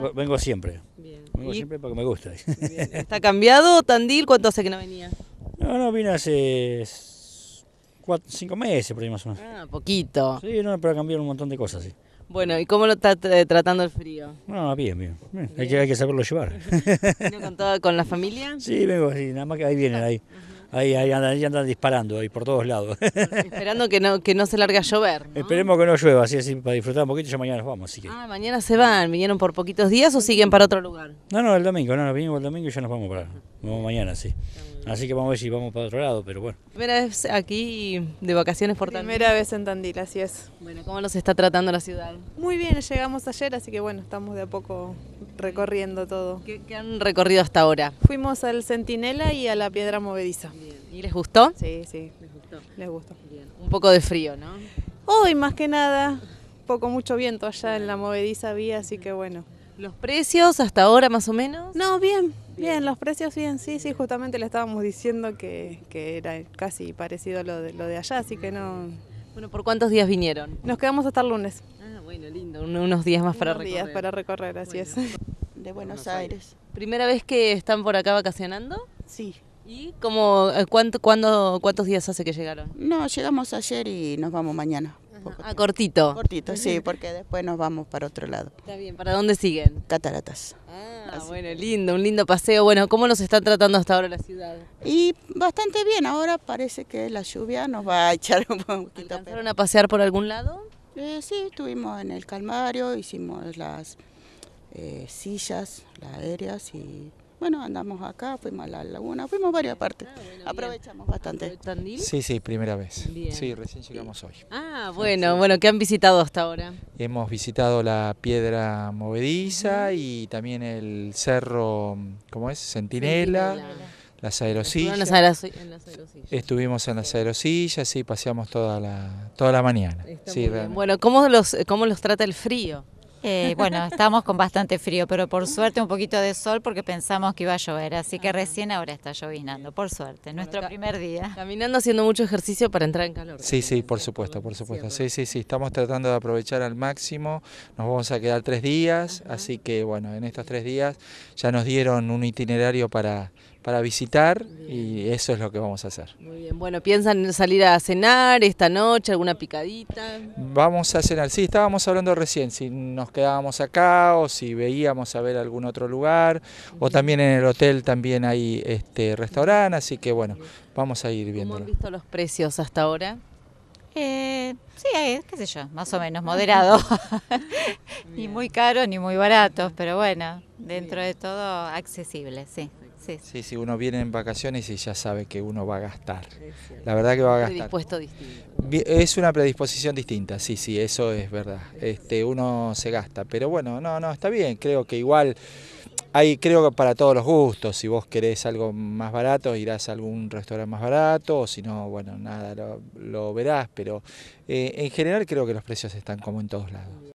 Vengo siempre. Vengo siempre siempre porque me gusta. ¿Está cambiado Tandil? ¿Cuánto hace que no venía? No, no, vine hace cinco meses por ahí más o menos. Ah, poquito. Sí, no, pero cambiado un montón de cosas, sí. Bueno, ¿y cómo lo está tratando el frío? No, bien, bien. Hay, que, hay, que, saberlo llevar. ¿Vino con, toda, con la familia? Sí, vengo, así, nada más que ahí vienen, ahí. Ahí, ahí andan, disparando, ahí por todos lados. Esperando que no, que no se largue a llover. Esperemos que no llueva, así, es, para disfrutar un poquito, ya mañana nos vamos. Así que... Ah, mañana se van, vinieron por poquitos días o siguen para otro lugar. No, no, el domingo, no, nos vinimos el domingo y ya nos vamos para, vamos mañana, sí. Así que vamos a ver si vamos para otro lado, pero bueno. Primera vez aquí de vacaciones por Tandil. Primera vez en Tandil, así es. Bueno, ¿cómo nos está tratando la ciudad? Muy bien, llegamos ayer, así que bueno, estamos de a poco recorriendo todo. ¿Qué, han recorrido hasta ahora? Fuimos al Centinela y a la Piedra Movediza. ¿Y les gustó? Sí, sí, les gustó. Bien. Un poco de frío, ¿no? Hoy más que nada, poco mucho viento allá en la movediza había, así que bueno. ¿Los precios hasta ahora más o menos? No, bien, bien, los precios bien, sí, sí, justamente le estábamos diciendo que, era casi parecido a lo de, lo de allá, así que no... Bueno, ¿por cuántos días vinieron? Nos quedamos hasta el lunes. Ah, bueno, lindo, unos días más para unos recorrer. días para recorrer, así es. De Buenos, Aires. ¿Primera vez que están por acá vacacionando? Sí, ¿Y eh, cuánto, cuántos días hace que llegaron? No, llegamos ayer y nos vamos mañana. Ah, cortito. Cortito, sí, porque después nos vamos para otro lado. Está bien, ¿para dónde siguen? Cataratas. Ah, bueno, lindo, un lindo paseo. Bueno, ¿cómo nos están tratando hasta ahora la ciudad? Y bastante bien, ahora parece que la lluvia nos va a echar un poquito. a pasear por algún lado? Eh, sí, estuvimos en el Calmario, hicimos las eh, sillas, las aéreas y bueno, andamos acá, fuimos a la laguna, fuimos varias partes. Ah, Aprovechamos bastante. Sí, sí, primera vez. Sí, recién llegamos hoy. Ah, bueno, bueno, ¿qué han visitado hasta ahora? Hemos visitado la piedra movediza y también el cerro, ¿cómo es? Centinela. Las aerosillas. Estuvimos en las aerosillas, sí, paseamos toda la, toda la mañana. bueno, ¿cómo ¿cómo los trata el frío? Eh, bueno, estamos con bastante frío, pero por suerte un poquito de sol porque pensamos que iba a llover, así que recién ahora está llovinando, por suerte, nuestro primer día. Caminando haciendo mucho ejercicio para entrar en calor. Sí, sí, por supuesto, por supuesto. Sí, sí, sí, estamos tratando de aprovechar al máximo, nos vamos a quedar tres días, así que bueno, en estos tres días ya nos dieron un itinerario para para visitar y eso es lo que vamos a hacer. Muy bien, bueno, ¿piensan salir a cenar esta noche, alguna picadita? Vamos a cenar, sí, estábamos hablando recién, si nos quedábamos acá o si veíamos a ver algún otro lugar, o también en el hotel también hay este restaurante, así que bueno, vamos a ir viendo. visto los precios hasta ahora? Eh, sí, qué sé yo, más o menos moderado. ni muy caro ni muy barato, pero bueno, dentro de todo accesible, sí. Sí, sí, uno viene en vacaciones y ya sabe que uno va a gastar. La verdad que va a gastar. Predispuesto distinto. Es una predisposición distinta, sí, sí, eso es verdad. Este, uno se gasta, pero bueno, no, no, está bien. Creo que igual hay, creo que para todos los gustos. Si vos querés algo más barato, irás a algún restaurante más barato, o si no, bueno, nada, lo, verás. Pero eh, en general creo que los precios están como en todos lados.